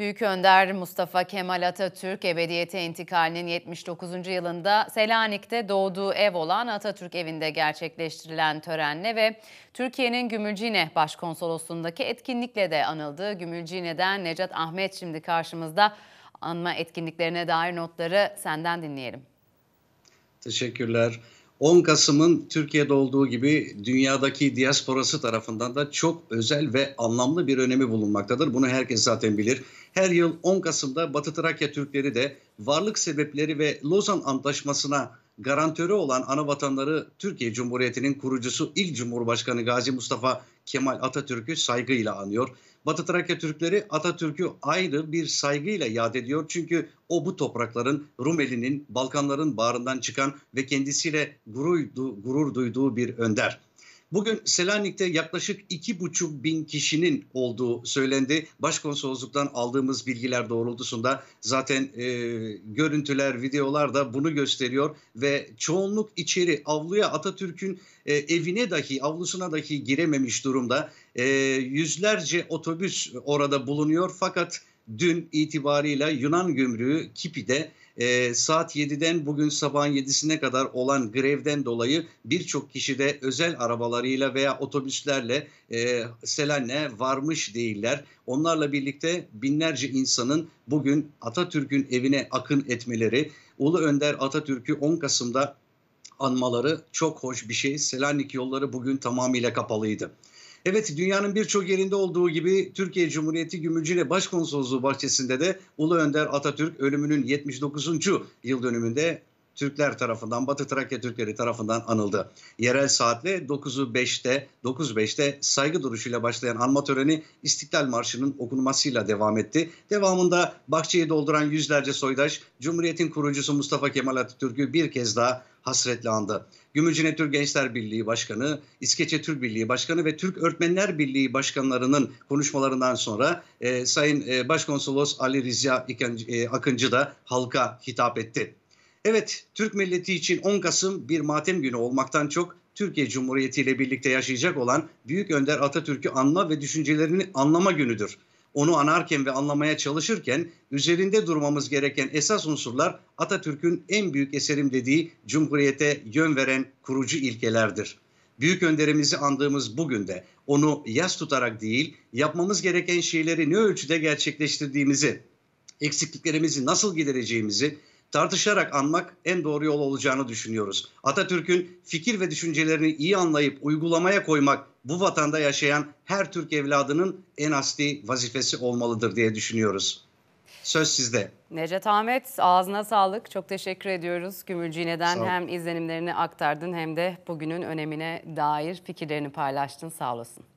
Büyük Önder Mustafa Kemal Atatürk ebediyete intikalinin 79. yılında Selanik'te doğduğu ev olan Atatürk evinde gerçekleştirilen törenle ve Türkiye'nin Gümülcine Başkonsolosluğundaki etkinlikle de anıldı. Gümülcine'den Necat Ahmet şimdi karşımızda anma etkinliklerine dair notları senden dinleyelim. Teşekkürler. 10 Kasım'ın Türkiye'de olduğu gibi dünyadaki diasporası tarafından da çok özel ve anlamlı bir önemi bulunmaktadır. Bunu herkes zaten bilir. Her yıl 10 Kasım'da Batı Trakya Türkleri de varlık sebepleri ve Lozan Antlaşması'na garantörü olan ana vatanları Türkiye Cumhuriyeti'nin kurucusu ilk Cumhurbaşkanı Gazi Mustafa Kemal Atatürk'ü saygıyla anıyor. Batı Trakya Türkleri Atatürk'ü ayrı bir saygıyla yad ediyor. Çünkü o bu toprakların Rumeli'nin Balkanların bağrından çıkan ve kendisiyle gurur, gurur duyduğu bir önder. Bugün Selanik'te yaklaşık iki buçuk bin kişinin olduğu söylendi. Başkonsolosluktan aldığımız bilgiler doğrultusunda zaten e, görüntüler, videolar da bunu gösteriyor ve çoğunluk içeri avluya Atatürk'ün e, evine dahi avlusuna dahi girememiş durumda. E, yüzlerce otobüs orada bulunuyor fakat dün itibarıyla Yunan gümrüğü Kipi'de e, saat 7'den bugün sabahın 7'sine kadar olan grevden dolayı birçok kişi de özel arabalarıyla veya otobüslerle e, Selen'e varmış değiller. Onlarla birlikte binlerce insanın bugün Atatürk'ün evine akın etmeleri, Ulu Önder Atatürk'ü 10 Kasım'da anmaları çok hoş bir şey. Selanik yolları bugün tamamıyla kapalıydı. Evet dünyanın birçok yerinde olduğu gibi Türkiye Cumhuriyeti Gümülcine Başkonsolosluğu bahçesinde de Ulu Önder Atatürk ölümünün 79. yıl dönümünde Türkler tarafından, Batı Trakya Türkleri tarafından anıldı. Yerel saatle 9'u 5'te, 9.05'te saygı duruşuyla başlayan anma töreni İstiklal Marşı'nın okunmasıyla devam etti. Devamında bahçeyi dolduran yüzlerce soydaş, Cumhuriyet'in kurucusu Mustafa Kemal Atatürk'ü bir kez daha hasretli anda. Gümülcine Türk Gençler Birliği Başkanı, İskeçe Türk Birliği Başkanı ve Türk Öğretmenler Birliği Başkanlarının konuşmalarından sonra e, Sayın e, Başkonsolos Ali Rizya e, Akıncı da halka hitap etti. Evet, Türk milleti için 10 Kasım bir matem günü olmaktan çok Türkiye Cumhuriyeti ile birlikte yaşayacak olan Büyük Önder Atatürk'ü anma ve düşüncelerini anlama günüdür onu anarken ve anlamaya çalışırken üzerinde durmamız gereken esas unsurlar Atatürk'ün en büyük eserim dediği Cumhuriyete yön veren kurucu ilkelerdir. Büyük önderimizi andığımız bugün de onu yas tutarak değil yapmamız gereken şeyleri ne ölçüde gerçekleştirdiğimizi, eksikliklerimizi nasıl gidereceğimizi tartışarak anmak en doğru yol olacağını düşünüyoruz. Atatürk'ün fikir ve düşüncelerini iyi anlayıp uygulamaya koymak bu vatanda yaşayan her Türk evladının en asli vazifesi olmalıdır diye düşünüyoruz. Söz sizde. Necdet Ahmet ağzına sağlık. Çok teşekkür ediyoruz. Gümülcine'den hem izlenimlerini aktardın hem de bugünün önemine dair fikirlerini paylaştın. Sağ olasın.